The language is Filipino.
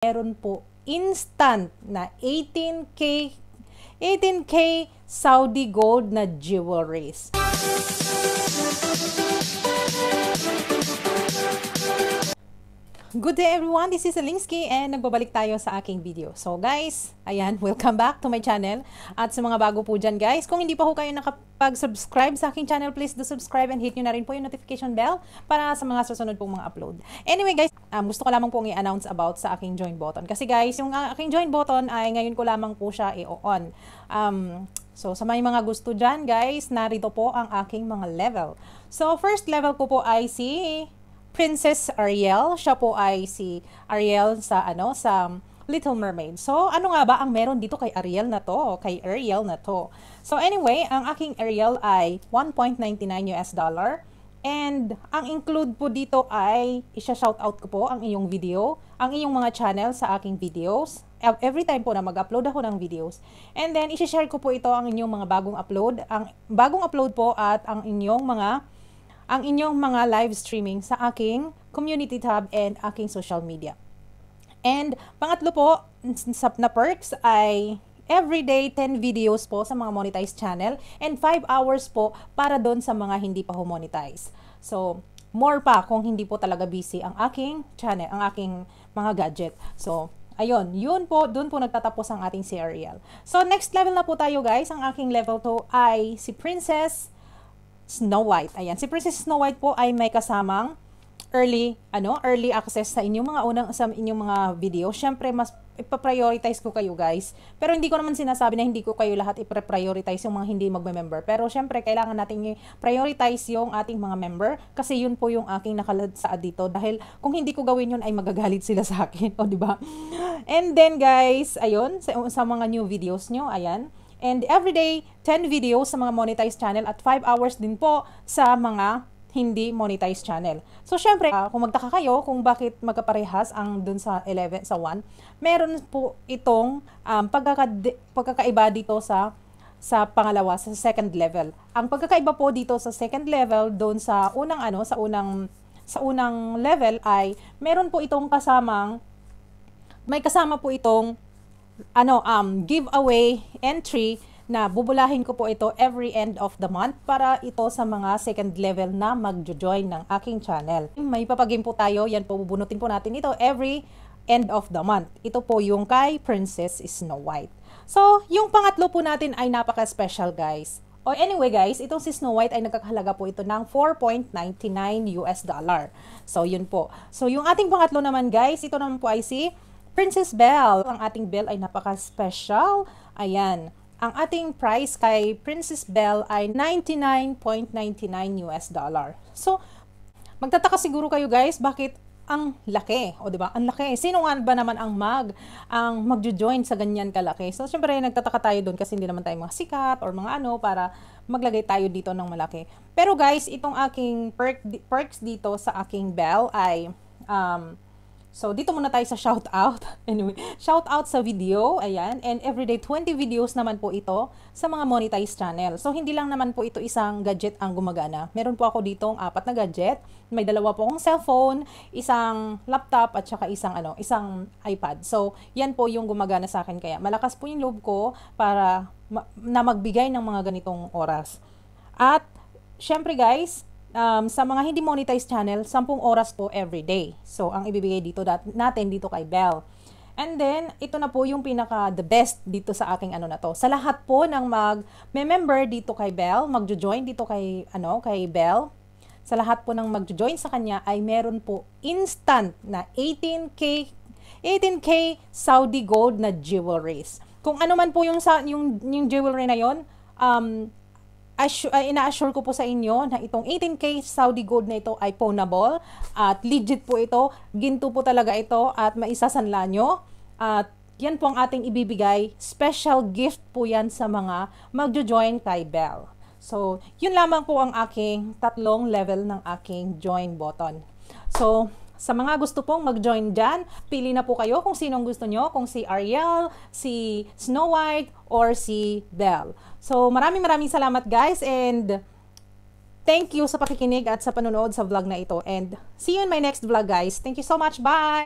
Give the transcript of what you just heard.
meron po instant na 18K 18K Saudi gold na jewelries. Good day everyone, this is Alinsky and nagbabalik tayo sa aking video. So guys, ayan, welcome back to my channel. At sa mga bago po dyan guys, kung hindi pa ho kayo nakapag-subscribe sa aking channel, please do subscribe and hit nyo na rin po yung notification bell para sa mga susunod pong mga upload. Anyway guys, um, gusto ko lamang pong i-announce about sa aking join button. Kasi guys, yung aking join button ay ngayon ko lamang po siya i-on. Um, So, sa may mga gusto dyan guys, narito po ang aking mga level. So, first level ko po ay si Princess Ariel. Siya po ay si Ariel sa ano sa Little Mermaid. So, ano nga ba ang meron dito kay Ariel na to? Kay Ariel na to. So, anyway, ang aking Ariel ay 1.99 US dollar. And ang include po dito ay isa-shout out ko po ang iyong video, ang iyong mga channel sa aking videos. Every time po na mag-upload ako ng videos. And then, isa-share ko po ito ang inyong mga bagong upload, ang bagong upload po at ang inyong mga ang inyong mga live streaming sa aking community tab and aking social media. And pangatlo po sa na perks ay everyday 10 videos po sa mga monetized channel and 5 hours po para doon sa mga hindi pa humonetize. So, more pa kung hindi po talaga busy ang aking channel, ang aking mga gadget. So, ayun, yun po, doon po nagtatapos ang ating serial. So, next level na po tayo guys. Ang aking level 2 ay si Princess Snow White. Ayan, si Princess Snow White po ay may kasamang early ano early access sa inyong mga unang sa inyong mga video. Syempre mas ipaprioritize ko kayo guys. Pero hindi ko naman sinasabi na hindi ko kayo lahat ipre-prioritize yung mga hindi magme-member. Pero syempre kailangan nating prioritize yung ating mga member kasi yun po yung aking nakalad sa dito dahil kung hindi ko gawin yun ay magagalit sila sa akin, o di ba? And then guys, ayun sa, sa mga new videos nyo, ayan And everyday, 10 videos sa mga monetized channel at 5 hours din po sa mga hindi monetized channel. So syempre, uh, kung magtaka kayo kung bakit magkaparehas ang dun sa 11 sa 1, meron po itong um, pagkakaiba dito sa sa pangalawa sa second level. Ang pagkakaiba po dito sa second level doon sa unang ano sa unang sa unang level ay meron po itong kasamang may kasama po itong ano um giveaway entry na bubulahin ko po ito every end of the month para ito sa mga second level na magjo-join ng aking channel. May papagin po tayo, yan po bubunutin po natin ito every end of the month. Ito po yung kay Princess Snow White. So, yung pangatlo po natin ay napaka-special guys. O anyway guys, itong si Snow White ay nagkakahalaga po ito ng 4.99 US dollar. So, yun po. So, yung ating pangatlo naman guys, ito naman po ay si Princess Belle. Ang ating Belle ay napaka-special. Ayan. Ang ating price kay Princess Belle ay 99.99 US dollar. So, magtataka siguro kayo guys, bakit ang laki, o 'di ba? Ang laki. Sino nga ba naman ang mag ang magjo-join sa ganyan kalaki? So syempre nagtataka tayo doon kasi hindi naman tayo mga sikat or mga ano para maglagay tayo dito ng malaki. Pero guys, itong aking perk, perks dito sa aking Belle ay um, So, dito muna tayo sa shout out. Anyway, shout out sa video, ayan. And everyday 20 videos naman po ito sa mga monetized channel. So, hindi lang naman po ito isang gadget ang gumagana. Meron po ako ditong apat na gadget. May dalawa po akong cellphone, isang laptop, at saka isang, ano, isang iPad. So, yan po yung gumagana sa akin. Kaya malakas po yung loob ko para ma- na magbigay ng mga ganitong oras. At, syempre guys, um, sa mga hindi monetized channel, 10 oras po every day. So, ang ibibigay dito natin dito kay Bell. And then, ito na po yung pinaka the best dito sa aking ano na to. Sa lahat po ng mag member dito kay Bell, magjo-join dito kay ano, kay Bell. Sa lahat po ng magjo-join sa kanya ay meron po instant na 18k 18k Saudi gold na jewelries. Kung ano man po yung sa yung, yung jewelry na yon, um assure, uh, ina-assure ko po sa inyo na itong 18K Saudi gold na ito ay pawnable at legit po ito. Ginto po talaga ito at maisasanla nyo. At yan po ang ating ibibigay. Special gift po yan sa mga magjo-join kay Bell. So, yun lamang po ang aking tatlong level ng aking join button. So, sa mga gusto pong mag-join dyan, pili na po kayo kung sinong gusto nyo, kung si Ariel, si Snow White, or si Belle. So maraming maraming salamat guys and thank you sa pakikinig at sa panonood sa vlog na ito. And see you in my next vlog guys. Thank you so much. Bye!